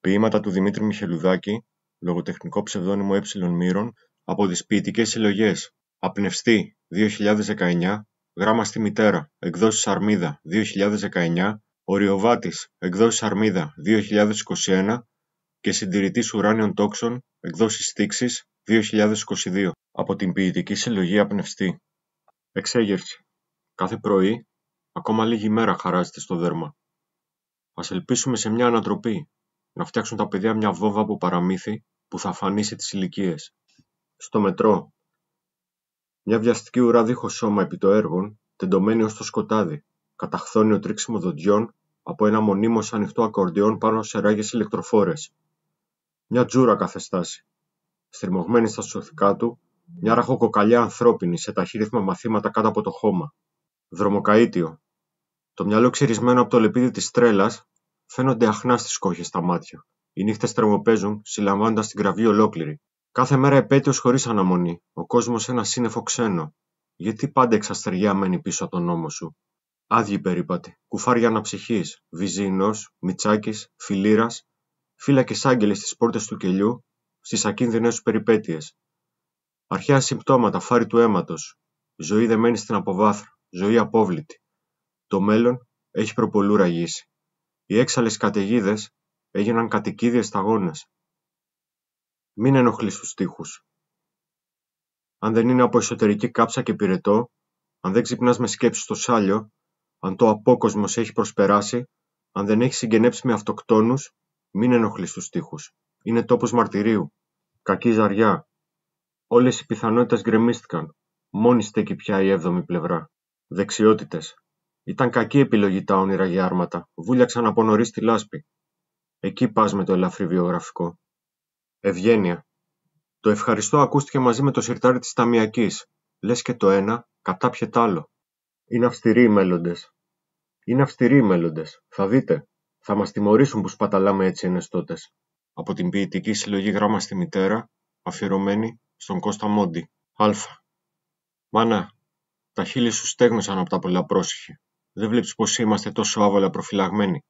Ποίηματα του Δημήτρη Μιχελουδάκη, λογοτεχνικό ψευδόνιμο Ε. Μύρων, από ποιητικές συλλογές Απνευστή 2019, Γράμμα στη μητέρα, εκδόσεις Αρμίδα 2019, Οριοβάτης, εκδόσεις Αρμίδα 2021 και συντηρητής Ουράνιων Τόξων, εκδόσεις Στίξη 2022, από την ποιητική συλλογή Απνευστή. Εξέγερση. Κάθε πρωί, ακόμα λίγη μέρα χαράζεται στο δέρμα. Ας ελπίσουμε σε μια ανατροπή, να φτιάξουν τα παιδιά μια βόβα από παραμύθι που θα αφανίσει τις ηλικίες. Στο μετρό. Μια βιαστική ουρά δίχως σώμα επί το έργον, τεντωμένη ως το σκοτάδι, καταχθώνει ο τρίξιμο δοντιών από ένα μονίμως ανοιχτό ακορντιόν πάνω σε ράγες ηλεκτροφόρες. Μια τζούρα καθεστάση. Στριμωγμένη στα σωθικά του, μια ραχοκοκαλιά ανθρώπινη σε ταχύρυθμα μαθήματα κάτω από το χώμα. Δρομοκαίτιο. Το μυαλό ξυρισμένο από το λεπίδι της τρέλας φαίνονται αχνά στις κόχες στα μάτια. Οι νύχτες τρεμοπαίζουν, συλλαμβάνοντας την κραυγή ολόκληρη. Κάθε μέρα επέτειος χωρίς αναμονή. Ο κόσμος ένα σύννεφο ξένο. Γιατί πάντα εξαστεριά μένει πίσω από τον νόμο σου. Άδειοι περίπατοι, κουφάρια αναψυχής, βυζίνος, μιτσάκης, φιλήρα, φύλακες άγγελες στις πόρτες του κελιού, στις ακίνδυνες του περιπέτειες. Αρχαία συμπτώματα, φάρη του αίματος. Ζωή δεμένη στην αποβάθρα, ζωή απόβλητη. Το μέλλον έχει προπολού ραγίσει. Οι έξαλλες καταιγίδες έγιναν κατοικίδιες σταγόνες. Μην ενοχλείς τους τοίχου. Αν δεν είναι από εσωτερική κάψα και πυρετό, αν δεν ξυπνάς με σκέψεις στο σάλιο, αν το απόκοσμος σε έχει προσπεράσει, αν δεν έχεις συγγενέψει με αυτοκτόνους, μην ενοχλείς τους τοίχου. Είναι τόπος μαρτυρίου. Κακή ζαριά. Όλες οι πιθανότητες γκρεμίστηκαν. Μόνη στέκει πια η έβδομη πλευρά. Δεξιότητες. Ήταν κακή επιλογή τα όνειρα για άρματα, βούλιαξαν από νωρίς τη λάσπη. Εκεί πας με το ελαφρύ βιογραφικό. Ευγένεια. Το ευχαριστώ ακούστηκε μαζί με το σιρτάρι της Ταμιακής λες και το ένα, κατάπιε τ' άλλο. Είναι αυστηροί οι μέλλοντες. Είναι αυστηροί οι μέλλοντες. Θα δείτε. Θα μας τιμωρήσουν που σπαταλάμε έτσι τότε. Από την ποιητική συλλογή γράμμα στη μητέρα, αφιερωμένη στον Κώστα Μόντι. Α. Μάνα, τα χείλη σου στέγνωσαν από τα πολλά πρόσχη. Δεν βλέπεις πώ είμαστε τόσο άβαλα προφυλαγμένοι.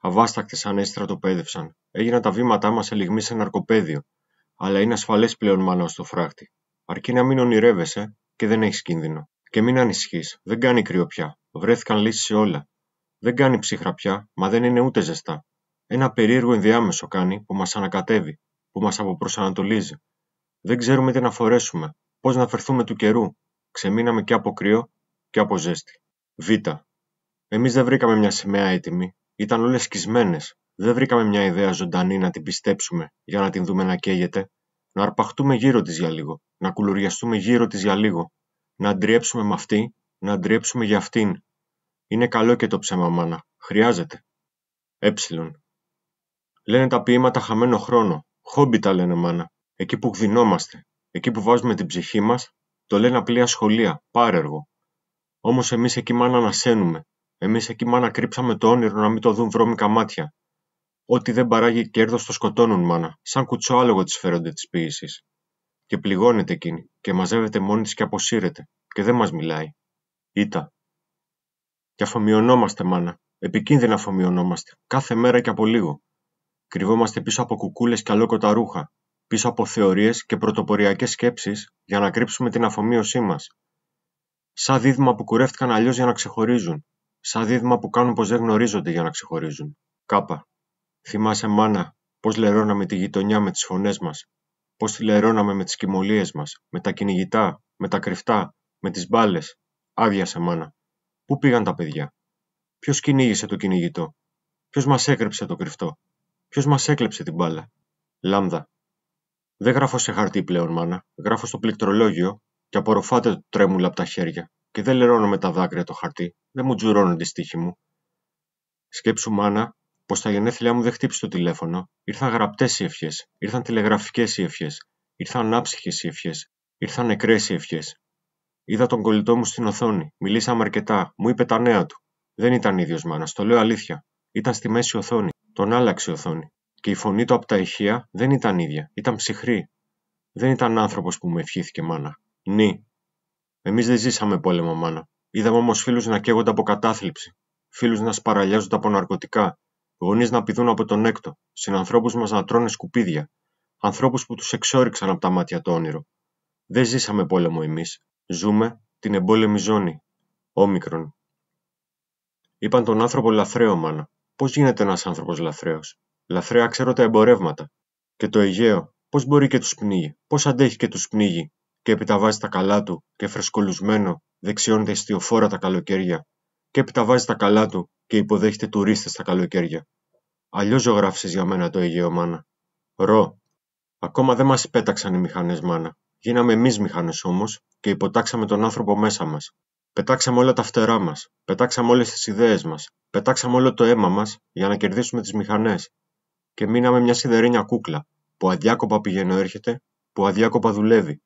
Αβάστακτες το πέδευσαν. Έγιναν τα βήματά μας λιγμή σε ναρκοπέδιο. Αλλά είναι ασφαλές πλέον μάνα στο φράχτη. Αρκεί να μην ονειρεύεσαι και δεν έχεις κίνδυνο. Και μην ανησυχείς. Δεν κάνει κρύο πια. Βρέθηκαν λύσεις σε όλα. Δεν κάνει ψύχρα πια, μα δεν είναι ούτε ζεστά. Ένα περίεργο ενδιάμεσο κάνει που μας ανακατεύει, που μας αποπροσανατολίζει. Δεν ξέρουμε τι να φορέσουμε, πώς να φερθούμε του καιρού. Ξεμείναμε και από κρύο και από ζέστη. Β. Εμείς δεν βρήκαμε μια σημαία έτοιμη, ήταν όλες σκισμένες. Δεν βρήκαμε μια ιδέα ζωντανή να την πιστέψουμε για να την δούμε να καίγεται. Να αρπαχτούμε γύρω της για λίγο, να κουλουριαστούμε γύρω της για λίγο. Να αντριέψουμε με αυτή, να αντριέψουμε για αυτήν. Είναι καλό και το ψέμα, μάνα. Χρειάζεται. Ε. Λένε τα ποίηματα χαμένο χρόνο. Χόμπι τα λένε, μάνα. Εκεί που γδυνόμαστε, εκεί που βάζουμε την ψυχή μας, το λένε απλή σχολεία, πάρεργο, Όμως εμείς εκεί μάνα να ανασένουμε. εμείς εκεί μάνα κρύψαμε το όνειρο να μην το δουν βρώμικα μάτια. Ό,τι δεν παράγει κέρδος το σκοτώνουν μάνα, σαν κουτσό άλογο της φέρονται της ποιήσης. Και πληγώνεται εκείνη, και μαζεύεται μόνη της και αποσύρεται, και δεν μας μιλάει. Ήτα. Και αφομοιωνόμαστε, μάνα. Επικίνδυνα αφομοιωνόμαστε, κάθε μέρα και από λίγο. Κρυβόμαστε πίσω από κουκούλες και αλόκοτα ρούχα, πίσω από θεωρίες και πρωτοποριακές σκέψεις για να κρύψουμε την αφομοίωσή μας, Σαν δίδυμα που κουρεύτηκαν αλλιώς για να ξεχωρίζουν, Σαν δίδυμα που κάνουν πως δεν γνωρίζονται για να ξεχωρίζουν. Κάπα. Θυμάσαι μάνα, πως λερώναμε τη γειτονιά με τις φωνές μας, πως τη λερώναμε με τις κοιμωλίες μας, με τα κυνηγητά, με τα κρυφτά, με τις μπάλες. σε μάνα. Πού πήγαν τα παιδιά. Ποιος κυνήγησε το κυνηγητό. Ποιος μας έκρυψε το κρυφτό. Ποιος μας έκλεψε την μπάλα. Λάμδα. Δεν γράφω σε χαρτί πλέον, μάνα. Γράφω στο πληκτρολόγιο και απορροφάτε το τρέμουλα από τα χέρια και δεν λερώνω με τα δάκρυα το χαρτί, δεν μου τζουρώνουν τη στίχη μου. Σκέψου, μάνα, πως τα γενέθλιά μου δεν χτύπησε το τηλέφωνο. Ήρθαν γραπτές οι ευχές, ήρθαν τηλεγραφικές οι ευχές, ήρθαν άψυχες οι ευχές, ήρθαν νεκρές οι ευχές. Είδα τον κολλητό μου στην οθόνη, μιλήσαμε αρκετά, μου είπε τα νέα του. Δεν ήταν ίδιος μάνα, το λέω αλήθεια. Ήταν στη μέση οθόνη, τον άλλαξε οθόνη. Και η φωνή του από τα ηχεία δεν ήταν ίδια, ήταν ψυχρή. Δεν ήταν άνθρωπος που με ευχήθηκε μάνα. «Ναι». Εμείς δεν ζήσαμε πόλεμο, μάνα. Είδαμε όμως φίλους να καίγονται από κατάθλιψη, Φίλους να σπαραλιάζονται από ναρκωτικά, γονείς να πηδούν από τον έκτο, συνανθρώπους μας να τρώνε σκουπίδια, Ανθρώπους που τους εξόριξαν από τα μάτια το όνειρο. Δεν ζήσαμε πόλεμο εμείς. Ζούμε την εμπόλεμη ζώνη. Όμικρον. Είπαν τον άνθρωπο λαθρέο, μάνα. Πώς γίνεται ένας άνθρωπος λαθρέος. Λαθρέα ξέρω τα εμπορεύματα. Και το Αιγαίο, πώς μπορεί και τους πνίγει, Πώς αντέχει και τους πνίγει, και έπειτα βάζει τα καλά του και φρεσκολουσμένο δεξιώνεται ιστιοφόρα τα καλοκαίρια και έπειτα βάζει τα καλά του και υποδέχεται τουρίστες τα καλοκαίρια. Αλλιώς ζωγράφησες για μένα το Αιγαίο, μάνα. Ρο. Ακόμα δεν μας πέταξαν οι μηχανές, μάνα. Γίναμε εμείς μηχανές όμως και υποτάξαμε τον άνθρωπο μέσα μας. Πετάξαμε όλα τα φτερά μας, πετάξαμε όλες τις ιδέες μας, πετάξαμε όλο το αίμα μας για να κερδίσουμε τις μηχανές. Και μείναμε μια σιδερένια κούκλα που αδιάκοπα πηγαίνω έρχεται, που αδιάκοπα δουλεύει,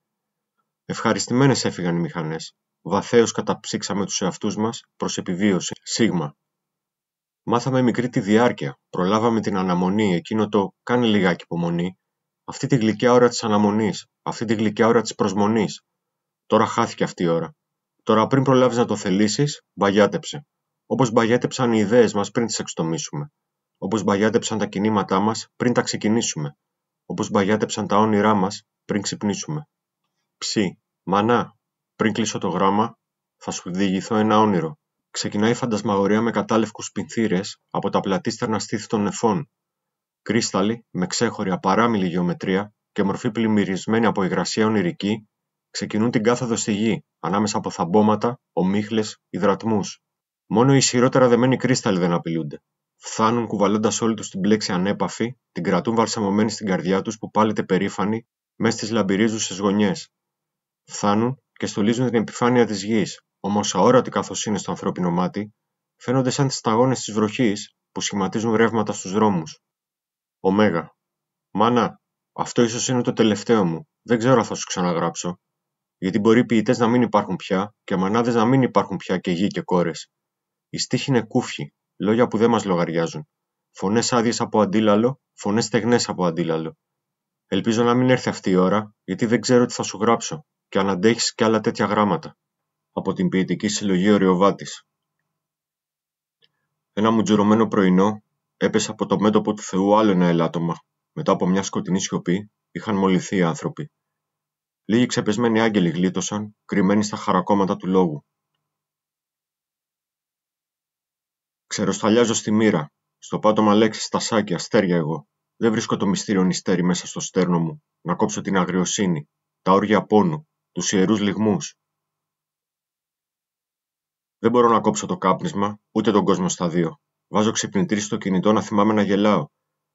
Ευχαριστημένες έφυγαν οι μηχανές. Βαθέως καταψήξαμε τους εαυτούς μας προς επιβίωση. Σίγμα. Μάθαμε μικρή τη διάρκεια. Προλάβαμε την αναμονή, εκείνο το «κάνε λιγάκι υπομονή». Αυτή τη γλυκιά ώρα της αναμονής, αυτή τη γλυκιά ώρα της προσμονής. Τώρα χάθηκε αυτή η ώρα. Τώρα πριν προλάβεις να το θελήσεις, μπαγιάτεψε. Όπως μπαγιάτεψαν οι ιδέες μας πριν τις εξτομίσουμε. Όπως μπαγιάτεψαν τα κινήματά μας, πριν τα ξεκινήσουμε. Όπως μπαγιάτεψαν τα όνειρά μας, πριν ξυπνήσουμε. Ψή, μανά, πριν κλείσω το γράμμα, θα σου διηγηθώ ένα όνειρο. Ξεκινάει η φαντασμαγορία με κατάλευκους πυθύρε από τα πλατίστερνα στήθη των νεφών. Κρίσταλοι, με ξέχωρη απαράμιλη γεωμετρία και μορφή πλημμυρισμένη από υγρασία ονειρική, ξεκινούν την κάθοδο στη γη, ανάμεσα από θαμπόματα, ομίχλες, υδρατμούς. Μόνο οι ισχυρότερα δεμένοι κρίσταλοι δεν απειλούνται. Φθάνουν κουβαλώντας όλη τους την πλέξη ανέπαφη, την κρατούν βαλσαμωμένη στην καρδιά τους που πάλεται περήφανη μέσα στις λαμπυρίζουσες γωνιές. Φθάνουν και στολίζουν την επιφάνεια της γης, όμως αόρατοι καθώς είναι στο ανθρώπινο μάτι, φαίνονται σαν τις σταγόνες της βροχής που σχηματίζουν ρεύματα στους δρόμους. Ωμέγα. Μάνα, αυτό ίσως είναι το τελευταίο μου. Δεν ξέρω αν θα σου ξαναγράψω. Γιατί μπορεί ποιητές να μην υπάρχουν πια και μανάδες να μην υπάρχουν πια και γη και κόρες. Η στίχη είναι κούφια, λόγια που δεν μας λογαριάζουν. Φωνές άδειες από αντίλαλο, φωνές στεγνές από αντίλαλο. Ελπίζω να μην έρθει αυτή η ώρα, γιατί δεν ξέρω τι θα σου γράψω και αν αντέχεις και άλλα τέτοια γράμματα» από την ποιητική συλλογή Οριοβάτης. Ένα μουτζουρωμένο πρωινό έπεσε από το μέτωπο του Θεού άλλο ένα ελάττωμα. Μετά από μια σκοτεινή σιωπή είχαν μολυθεί οι άνθρωποι. Λίγοι ξεπεσμένοι άγγελοι γλίτωσαν, κρυμμένοι στα χαρακόμματα του λόγου. Ξεροσταλιάζω στη μοίρα, στο πάτωμα λέξη στα σάκια, αστέρια εγώ. Δεν βρίσκω το μυστήριο νηστέρι μέσα στο στέρνο μου, να κόψω την αγριοσύνη, τα όρια πόνου, τους ιερούς λιγμούς. Δεν μπορώ να κόψω το κάπνισμα, ούτε τον κόσμο στα δύο. Βάζω ξυπνητήρι στο κινητό να θυμάμαι να γελάω.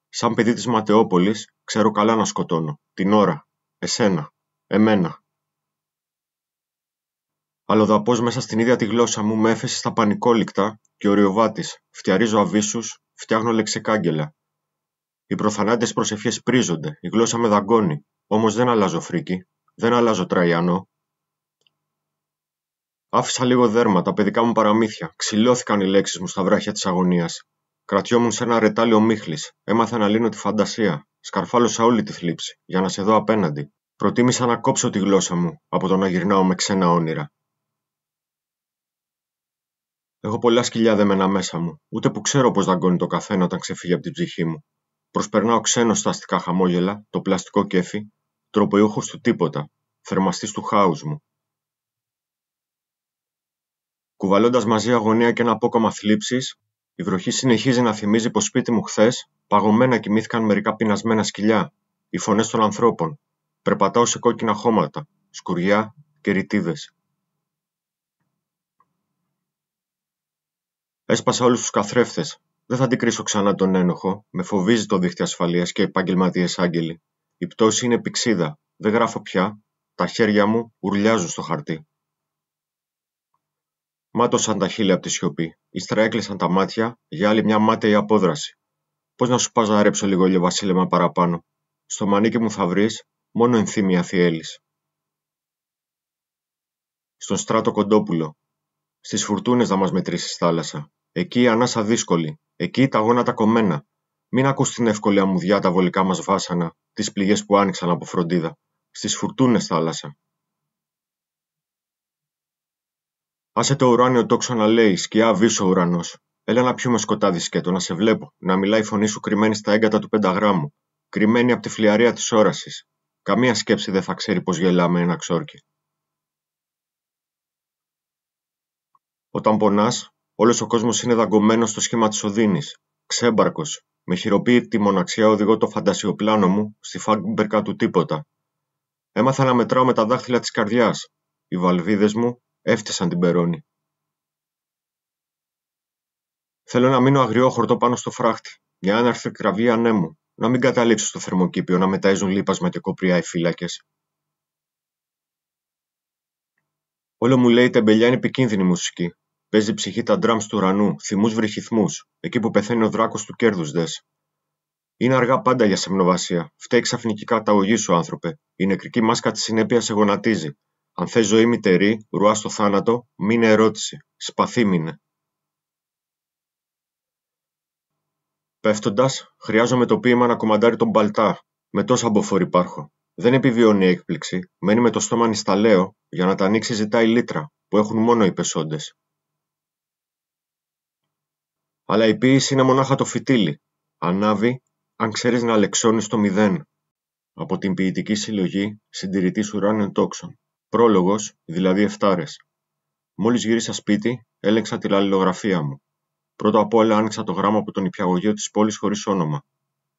Σαν παιδί της Ματεόπολης, ξέρω καλά να σκοτώνω. Την ώρα. Εσένα. Εμένα. Αλλοδαπός μέσα στην ίδια τη γλώσσα μου με έφεσε στα πανικόλικτα και οριοβάτης. Φτιαρίζω αβίσους, φτιάχνω λεξικάγγελα. Οι προθανάτες προσευχές πρίζονται, η γλώσσα με δαγκώνει, όμως δεν αλλάζω φρίκι. Δεν αλλάζω Τραϊάνο. Άφησα λίγο δέρμα τα παιδικά μου παραμύθια. Ξυλώθηκαν οι λέξεις μου στα βράχια της αγωνίας. Κρατιόμουν σε ένα ρετάλιο μίχλης. Έμαθα να λύνω τη φαντασία. Σκαρφάλωσα όλη τη θλίψη, για να σε δω απέναντι. Προτίμησα να κόψω τη γλώσσα μου από το να γυρνάω με ξένα όνειρα. Έχω πολλά σκυλιά δεμένα μέσα μου, ούτε που ξέρω πώς δαγκώνει το καθένα όταν ξεφύγει από την ψυχή μου. Προσπερνάω ξένο στα αστικά χαμόγελα, το πλαστικό κέφι, τροποϊόχος του τίποτα, θερμαστής του χάους μου. Κουβαλώντας μαζί αγωνία και ένα απόκομα θλίψης, η βροχή συνεχίζει να θυμίζει πως σπίτι μου χθες, παγωμένα κοιμήθηκαν μερικά πεινασμένα σκυλιά, οι φωνές των ανθρώπων. Περπατάω σε κόκκινα χώματα, σκουριά και ρητίδες. Έσπασα όλους τους καθρέφτες. Δεν θα αντικρίσω ξανά τον ένοχο. Με φοβίζει το δίχτυ ασφαλείας και επαγγελματίες άγγελοι. Η πτώση είναι πηξίδα, Δεν γράφω πια, τα χέρια μου ουρλιάζουν στο χαρτί. Μάτωσαν τα χείλη από τη σιωπή, ύστερα έκλεισαν τα μάτια για άλλη μια μάταιη απόδραση. Πώς να σου πα να ρέψω λίγο λίγο βασίλεμα παραπάνω. Στο μανίκι μου θα βρεις μόνο ενθύμια θυέλης. Στον στράτο κοντόπουλο. Στις φουρτούνες να μας μετρήσεις θάλασσα. Εκεί η ανάσα δύσκολη. Εκεί τα γόνατα κομμένα. Μην ακούς την εύκολη αμμουδιά τα βολικά μας βάσανα, τις πληγές που άνοιξαν από φροντίδα, στις φουρτούνες θάλασσα. Άσε το ουράνιο τόξο να λέει, σκιά βίσω ουρανός. Έλα να πιούμε σκοτάδι σκέτο, να σε βλέπω, να μιλάει η φωνή σου κρυμμένη στα έγκατα του πενταγράμμου, κρυμμένη από τη φλιαρία της όρασης. Καμία σκέψη δεν θα ξέρει πως γελάμε ένα ξόρκι. Όταν πονάς, όλος ο κόσμος είναι δαγκωμένος στο σχήμα της Οδύνης, ξέμπαρκος, με χειροποίητη μοναξιά οδηγώ το φαντασιοπλάνο μου στη φάγκμπερκα του τίποτα. Έμαθα να μετράω με τα δάχτυλα της καρδιάς. Οι βαλβίδες μου έφτιασαν την περώνη. Θέλω να μείνω αγριόχορτο πάνω στο φράχτη, μια η κραβή ανέμου, να μην καταλήξω στο θερμοκήπιο, να μεταίζουν λίπασμα και κοπριά οι φύλακες. Όλο μου λέει τεμπελιά είναι επικίνδυνη μουσική. Παίζει ψυχή τα ντραμ του ουρανού, θυμούς βρυχυθμούς, εκεί που πεθαίνει ο δράκος του κέρδους δες. Είναι αργά πάντα για σεμνοβασία. Φταίει ξαφνική καταγωγή σου, άνθρωπε. Η νεκρική μάσκα της συνέπειας σε γονατίζει. Αν θες ζωή μητερή, ρουά στο θάνατο, μείνε ερώτηση. Σπαθή μείνε. Πέφτοντας, χρειάζομαι το ποίημα να κομμαντάρει τον παλτά. Με τόσα μποφόρ υπάρχω. Δεν επιβιώνει η έκπληξη. Μένει με το στόμα νησταλέο. για να τα ανοίξει ζητάει λίτρα, που έχουν μόνο οι πεσόντες αλλά η ποίηση είναι μονάχα το φυτίλι. Ανάβει αν ξέρεις να αλεξώνεις το μηδέν. Από την ποιητική συλλογή συντηρητής ουράνιων τόξων. πρόλογος, δηλαδή εφτάρες. Μόλις γύρισα σπίτι, έλεξα τη λαλληλογραφία μου. Πρώτα απ' όλα άνοιξα το γράμμα από τον υπιαγωγείο της πόλης χωρίς όνομα.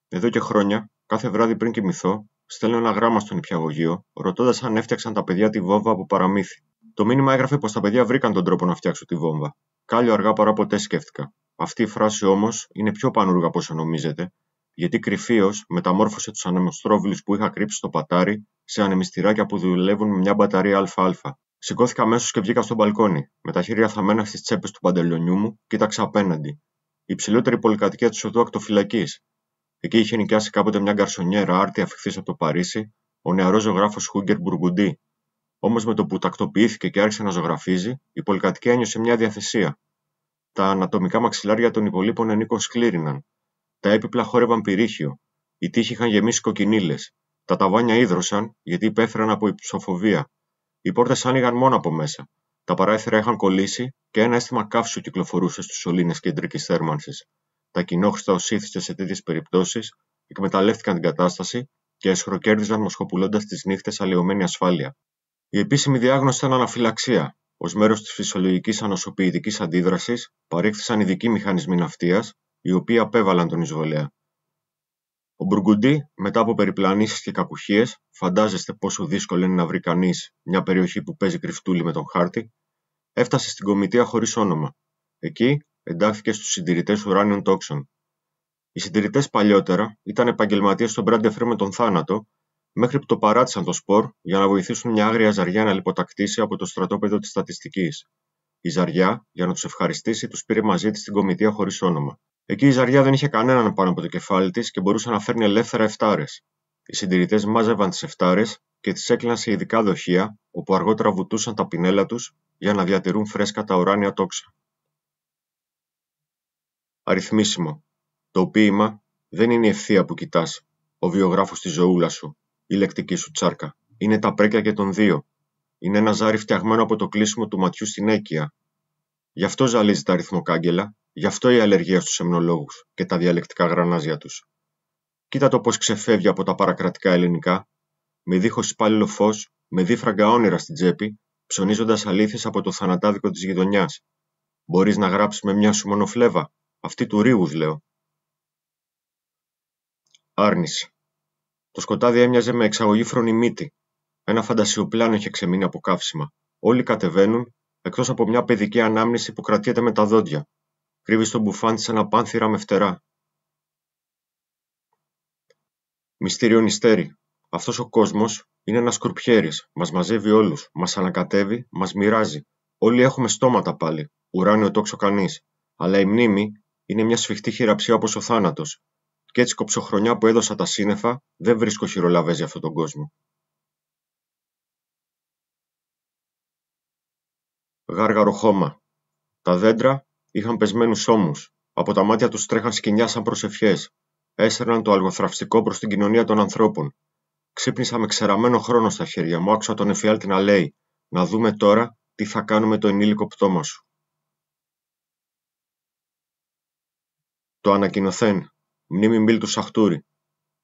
Εδώ και χρόνια, κάθε βράδυ πριν κοιμηθώ, στέλνω ένα γράμμα στον υπιαγωγείο, ρωτώντας αν έφτιαξαν τα παιδιά τη βόμβα από παραμύθι. Το μήνυμα έγραφε πως τα παιδιά βρήκαν τον τρόπο να φτιάξουν τη βόμβα. Κάλιο αργά παρά ποτέ σκέφτηκα. Αυτή η φράση όμως είναι πιο πανούργα από όσο νομίζετε, γιατί κρυφίως μεταμόρφωσε τους ανεμοστρόβιλους που είχα κρύψει στο πατάρι σε ανεμιστηράκια που δουλεύουν με μια μπαταρία ΑΑ. Σηκώθηκα αμέσως και βγήκα στο μπαλκόνι, με τα χέρια θαμμένα στις τσέπες του παντελονιού μου, κοίταξα απέναντι. Η ψηλότερη πολυκατοικία της οδού ακτοφυλακής. Εκεί είχε νοικιάσει κάποτε μια γκαρσονιέρα άρτη αφιχθής από το Παρίσι, ο νεαρός ζωγράφος Χούγκερ Μπουργκουντή. Όμως με το που τακτοποιήθηκε και άρχισε να ζωγραφίζει, η πολυκατοικία ένιωσε μια διαθεσία τα ανατομικά μαξιλάρια των υπολείπων ενίκων σκλήριναν. Τα έπιπλα χόρευαν πυρίχιο. Οι τείχοι είχαν γεμίσει κοκκινίλες. Τα ταβάνια ίδρωσαν, γιατί υπέφεραν από υψοφοβία. Οι πόρτες άνοιγαν μόνο από μέσα. Τα παράθυρα είχαν κολλήσει και ένα αίσθημα καύσου κυκλοφορούσε στους σωλήνες κεντρικής θέρμανσης. Τα κοινόχρηστα οσίθιστε σε τέτοιες περιπτώσεις εκμεταλλεύτηκαν την κατάσταση και εσχροκέρδιζαν μοσχοπουλώντας τις νύχτες αλλοιωμένη ασφάλεια. Η επίσημη διάγνωση ήταν αναφυλαξία, Ως μέρος της φυσιολογικής ανοσοποιητικής αντίδρασης, παρήχθησαν ειδικοί μηχανισμοί ναυτίας, οι οποίοι απέβαλαν τον εισβολέα. Ο Μπουργκουντή, μετά από περιπλανήσεις και κακουχίες, φαντάζεστε πόσο δύσκολο είναι να βρει κανείς μια περιοχή που παίζει κρυφτούλη με τον χάρτη, έφτασε στην κομιτεία χωρίς όνομα. Εκεί εντάχθηκε στους συντηρητές ουράνιων τόξων. Οι συντηρητές παλιότερα ήταν επαγγελματίες στον Μπραντεφρέ με τον θάνατο μέχρι που το παράτησαν το σπορ για να βοηθήσουν μια άγρια ζαριά να λιποτακτήσει από το στρατόπεδο της στατιστικής. Η ζαριά, για να τους ευχαριστήσει, τους πήρε μαζί της στην κομιτεία χωρίς όνομα. Εκεί η ζαριά δεν είχε κανέναν πάνω από το κεφάλι της και μπορούσε να φέρνει ελεύθερα εφτάρες. Οι συντηρητές μάζευαν τις εφτάρες και τις έκλειναν σε ειδικά δοχεία, όπου αργότερα βουτούσαν τα πινέλα τους για να διατηρούν φρέσκα τα ουράνια τόξα. Αριθμίσιμο. Το ποίημα δεν είναι η ευθεία που κοιτάς, ο βιογράφος της ζωούλας σου, η λεκτική σου τσάρκα. Είναι τα πρέκια και των δύο. Είναι ένα ζάρι φτιαγμένο από το κλείσιμο του ματιού στην έκεια. Γι' αυτό ζαλίζει τα αριθμοκάγκελα, γι' αυτό η αλλεργία στους σεμνολόγους και τα διαλεκτικά γρανάζια τους. Κοίτα το πώς ξεφεύγει από τα παρακρατικά ελληνικά, με δίχως υπάλληλο φως, με δίφραγκα όνειρα στην τσέπη, ψωνίζοντας αλήθειες από το θανατάδικο της γειτονιάς. Μπορείς να γράψεις με μια σου μονοφλέβα, αυτή του ρίγους λέω. Άρνηση. Το σκοτάδι έμοιαζε με εξαγωγή φρονιμίτη. Ένα φαντασιοπλάνο είχε ξεμείνει από καύσιμα. Όλοι κατεβαίνουν, εκτός από μια παιδική ανάμνηση που κρατιέται με τα δόντια. Κρύβει στον μπουφάν της ένα πάνθυρα με φτερά. Μυστήριο νηστέρι. Αυτός ο κόσμος είναι ένας σκουρπιέρης. Μας μαζεύει όλους. Μας ανακατεύει, μας μοιράζει. Όλοι έχουμε στόματα πάλι. Ουράνιο τόξο κανείς. Αλλά η μνήμη είναι μια σφιχτή χειραψία όπως ο θάνατος. Κι έτσι κοψοχρονιά που έδωσα τα σύννεφα, δεν βρίσκω χειρολαβές για αυτόν τον κόσμο. Γάργαρο χώμα. Τα δέντρα είχαν πεσμένους ώμους, Από τα μάτια τους τρέχαν σκηνιά σαν προσευχές. Έσαιρναν το αλγοθραυστικό προς την κοινωνία των ανθρώπων. Ξύπνησα με ξεραμένο χρόνο στα χέρια μου, άκουσα τον εφιάλτη να λέει «Να δούμε τώρα τι θα κάνουμε το ενήλικο πτώμα σου». Το ανακοινωθέν μνήμη μπήλ του σαχτούρι.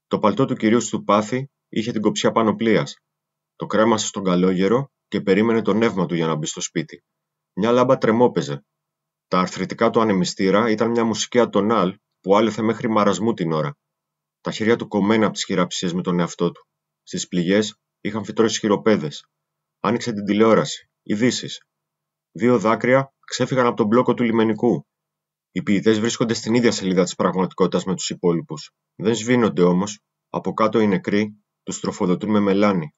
Το παλτό του κυρίου Στουπάθη είχε την κοψιά πανοπλία. Το κρέμασε στον καλόγερο και περίμενε το νεύμα του για να μπει στο σπίτι. Μια λάμπα τρεμόπαιζε. Τα αρθρητικά του ανεμιστήρα ήταν μια μουσική ατονάλ που άλεθε μέχρι μαρασμού την ώρα. Τα χέρια του κομμένα από τις χειραψίες με τον εαυτό του. Στις πληγές είχαν φυτρώσει χειροπέδες. Άνοιξε την τηλεόραση. Ειδήσεις. Δύο δάκρυα ξέφυγαν από τον μπλόκο του λιμενικού οι ποιητές βρίσκονται στην ίδια σελίδα της πραγματικότητας με τους υπόλοιπους. Δεν σβήνονται όμως, από κάτω οι νεκροί τους τροφοδοτούν με μελάνι.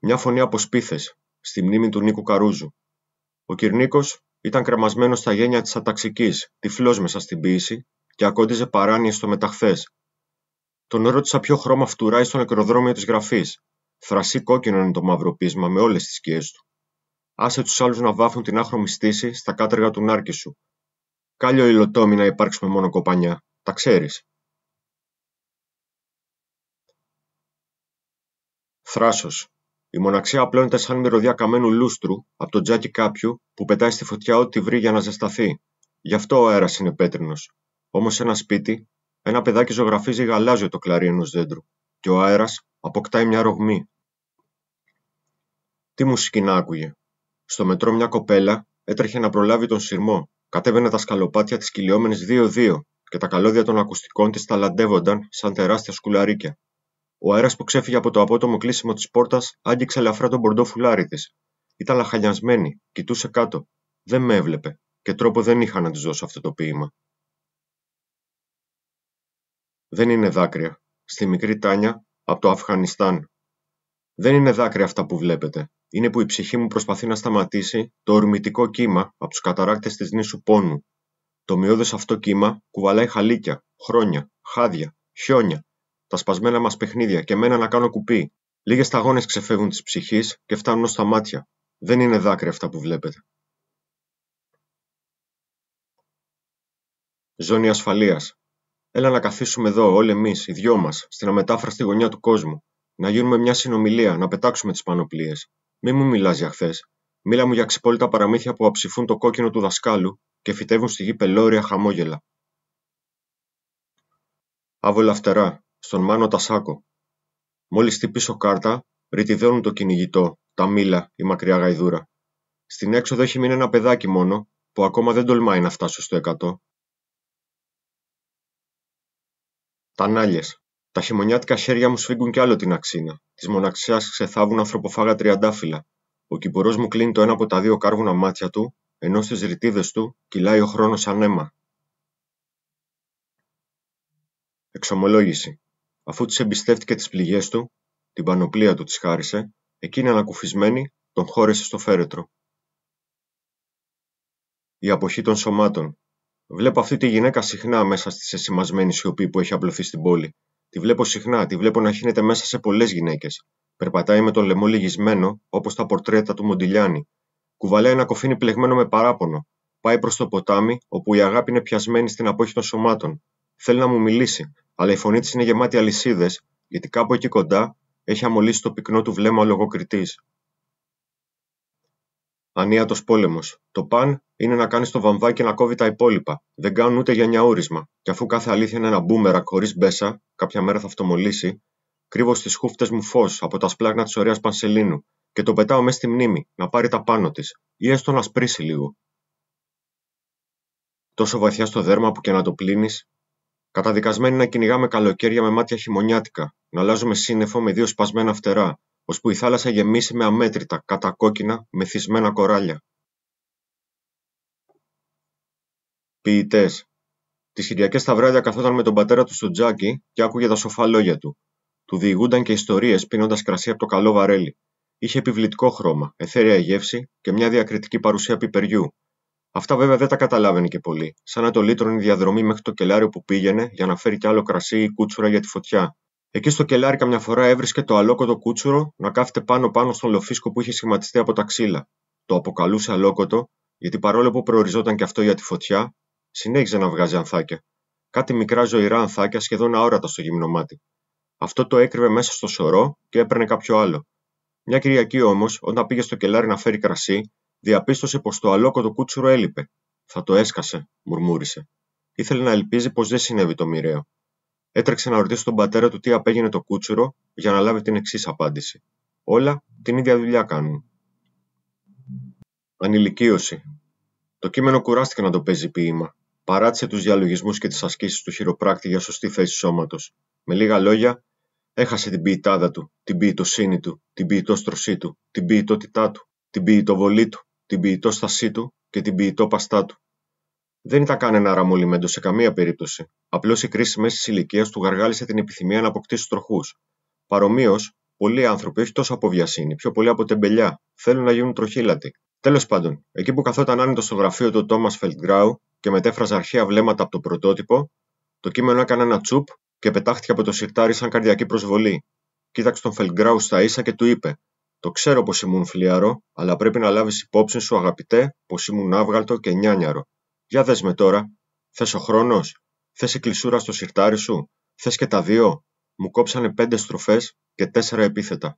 Μια φωνή από σπίθες, στη μνήμη του Νίκου Καρούζου. Ο Κυρνίκος ήταν κρεμασμένος στα γένια της αταξικής, τύφλο μέσα στην ποίηση και ακόντιζε παράνοιες στο μεταχθές. Τον ρώτησα ποιο χρώμα φτουράει στο νεκροδρόμιο της γραφής. Θρασί κόκκινο είναι το μαύρο πείσμα με όλες τις σκιές του. Άσε τους άλλους να βάφουν την άχρωμη στήση στα κάτεργα του νάρκη σου. Κάλιο ηλωτόμι να με μόνο κοπανιά. Τα ξέρεις. Θράσος. Η μοναξία απλώνεται σαν μυρωδιά καμένου λούστρου από τον τζάκι κάποιου που πετάει στη φωτιά ό,τι βρει για να ζεσταθεί. Γι' αυτό ο αέρας είναι πέτρινος. Όμως σε ένα σπίτι, ένα παιδάκι ζωγραφίζει γαλάζιο το κλαρί ενός δέντρου, και ο αέρας αποκτάει μια ρογμή. Τι μουσική να άκουγε. Στο μετρό μια κοπέλα έτρεχε να προλάβει τον σειρμό. Κατέβαινε τα σκαλοπάτια της κυλιόμενης δύο-δύο και τα καλώδια των ακουστικών της ταλαντεύονταν σαν τεράστια σκουλαρίκια. Ο αέρας που ξέφυγε από το απότομο κλείσιμο της πόρτας άγγιξε ελαφρά τον μπορντό φουλάρι της. Ήταν λαχανιασμένη, κοιτούσε κάτω. Δεν με έβλεπε και τρόπο δεν είχα να της δώσω αυτό το ποίημα. Δεν είναι δάκρυα. Στη μικρή Τάνια από το Αφγανιστάν. Δεν είναι δάκρυα αυτά που βλέπετε είναι που η ψυχή μου προσπαθεί να σταματήσει το ορμητικό κύμα από τους καταράκτες της νήσου πόνου. Το μειώδες αυτό κύμα κουβαλάει χαλίκια, χρόνια, χάδια, χιόνια, τα σπασμένα μας παιχνίδια και μένα να κάνω κουπί. Λίγες σταγόνες ξεφεύγουν της ψυχής και φτάνουν στα μάτια. Δεν είναι δάκρυα αυτά που βλέπετε. Ζώνη ασφαλείας. Έλα να καθίσουμε εδώ όλοι εμείς, οι δυο μας, στην αμετάφραστη γωνιά του κόσμου. Να γίνουμε μια συνομιλία, να πετάξουμε τις πανοπλίες. Μη μου μιλάς για χθες. Μίλα μου για ξυπόλυτα παραμύθια που αψηφούν το κόκκινο του δασκάλου και φυτεύουν στη γη πελώρια χαμόγελα. Άβολα φτερά, στον Μάνο Μόλις Μόλι πίσω κάρτα, ρητιδώνουν το κυνηγητό, τα μήλα, η μακριά γαϊδούρα. Στην έξοδο έχει μείνει ένα παιδάκι μόνο, που ακόμα δεν τολμάει να φτάσω στο 100. Τανάλιες. Τα χειμωνιάτικα χέρια μου σφίγγουν κι άλλο την αξίνα. Της μοναξιάς ξεθάβουν ανθρωποφάγα τριαντάφυλλα. Ο κυμπορό μου κλείνει το ένα από τα δύο κάρβουνα μάτια του, ενώ στις ρητίδες του κυλάει ο χρόνος σαν αίμα. Εξομολόγηση. Αφού της εμπιστεύτηκε τις πληγές του, την πανοπλία του της χάρισε, εκείνη ανακουφισμένη τον χώρεσε στο φέρετρο. Η αποχή των σωμάτων. Βλέπω αυτή τη γυναίκα συχνά μέσα στη σεσημασμένη σιωπή που έχει απλωθεί στην πόλη. Τη βλέπω συχνά, τη βλέπω να χύνεται μέσα σε πολλές γυναίκες. Περπατάει με το λαιμό λυγισμένο, όπως τα πορτρέτα του Μοντιλιάνη. Κουβαλάει ένα κοφίνι πλεγμένο με παράπονο. Πάει προς το ποτάμι, όπου η αγάπη είναι πιασμένη στην απόχη των σωμάτων. Θέλει να μου μιλήσει, αλλά η φωνή της είναι γεμάτη αλυσίδες, γιατί κάπου εκεί κοντά έχει αμολύσει το πυκνό του βλέμμα ο λογοκριτής. Ανίατος πόλεμος, Το παν είναι να κάνει το βαμβάκι και να κόβει τα υπόλοιπα. Δεν κάνουν ούτε για νιαούρισμα. Και αφού κάθε αλήθεια είναι ένα μπούμερα χωρίς μπέσα, κάποια μέρα θα αυτομολύσει, κρύβω στις χούφτες μου φως από τα σπλάγνα της ωραίας Πανσελίνου και το πετάω μέσα στη μνήμη, να πάρει τα πάνω της, ή έστω να σπρίσει λίγο. Τόσο βαθιά στο δέρμα που και να το πλύνεις, καταδικασμένοι να κυνηγάμε καλοκαίρια με μάτια χειμωνιάτικα, να αλλάζουμε σύννεφο με δύο σπασμένα φτερά, ώσπου η θάλασσα γεμίσει με αμέτρητα, κατακόκκινα, μεθυσμένα κοράλια. Ποιητές! Τις Κυριακές τα βράδια καθόταν με τον πατέρα τους στο τζάκι και άκουγε τα σοφά λόγια του. Του διηγούνταν και ιστορίες πίνοντας κρασί από το καλό βαρέλι. Είχε επιβλητικό χρώμα, εθέρια γεύση και μια διακριτική παρουσία πιπεριού. Αυτά βέβαια δεν τα καταλάβαινε και πολύ, σαν να το λύτρωνε η διαδρομή μέχρι το κελάριο που πήγαινε για να φέρει κι άλλο κρασί ή κούτσουρα για τη φωτιά. Εκεί στο κελάρι καμιά φορά έβρισκε το αλόκοτο κούτσουρο να κάθεται πάνω-πάνω στον λοφίσκο που είχε σχηματιστεί από τα ξύλα. Το αποκαλούσε αλόκοτο, γιατί παρόλο που προοριζόταν και αυτό για τη φωτιά, συνέχιζε να βγάζει ανθάκια. Κάτι μικρά ζωηρά ανθάκια σχεδόν αόρατα στο γυμνομάτι. Αυτό το έκρυβε μέσα στο σωρό και έπαιρνε κάποιο άλλο. Μια Κυριακή όμως, όταν πήγε στο κελάρι να φέρει κρασί, διαπίστωσε πως το αλόκοτο κούτσουρο έλειπε. Θα το έσκασε, μουρμούρισε. Ήθελε να ελπίζει πως δεν συνέβη το μοιραίο. Έτρεξε να ρωτήσει τον πατέρα του τι απέγινε το κούτσουρο για να λάβει την εξής απάντηση. Όλα την ίδια δουλειά κάνουν. Ανηλικίωση. Το κείμενο κουράστηκε να το παίζει ποίημα. Παράτησε τους διαλογισμούς και τις ασκήσεις του χειροπράκτη για σωστή θέση σώματος. Με λίγα λόγια, έχασε την ποιητάδα του, την ποιητοσύνη του, την ποιητόστρωσή του, την ποιητότητά του, την ποιητοβολή του, την ποιητόστασή του και την ποιητόπαστά του. Δεν ήταν κανένα ραμολιμέντο σε καμία περίπτωση. Απλώς η κρίση μέσης ηλικίας του γαργάλισε την επιθυμία να αποκτήσει τροχούς. Παρομοίως, πολλοί άνθρωποι, όχι τόσο από βιασύνη, πιο πολύ από τεμπελιά, θέλουν να γίνουν τροχήλατοι. Τέλος πάντων, εκεί που καθόταν άνετος στο γραφείο του Τόμας Φελτγκράου και μετέφραζε αρχαία βλέμματα από το πρωτότυπο, το κείμενο έκανε ένα τσουπ και πετάχτηκε από το σιρτάρι σαν καρδιακή προσβολή. Κοίταξε τον Φελτγκράου στα ίσα και του είπε: Το ξέρω πως ήμουν φλιαρό, αλλά πρέπει να λάβεις υπόψη σου, αγαπητέ, πως ήμουν άβγαλτο και νιάνιαρο. Για δες με τώρα. Θες ο χρόνος. Θες η κλεισούρα στο σιρτάρι σου. Θες και τα δύο. Μου κόψανε πέντε στροφές και τέσσερα επίθετα.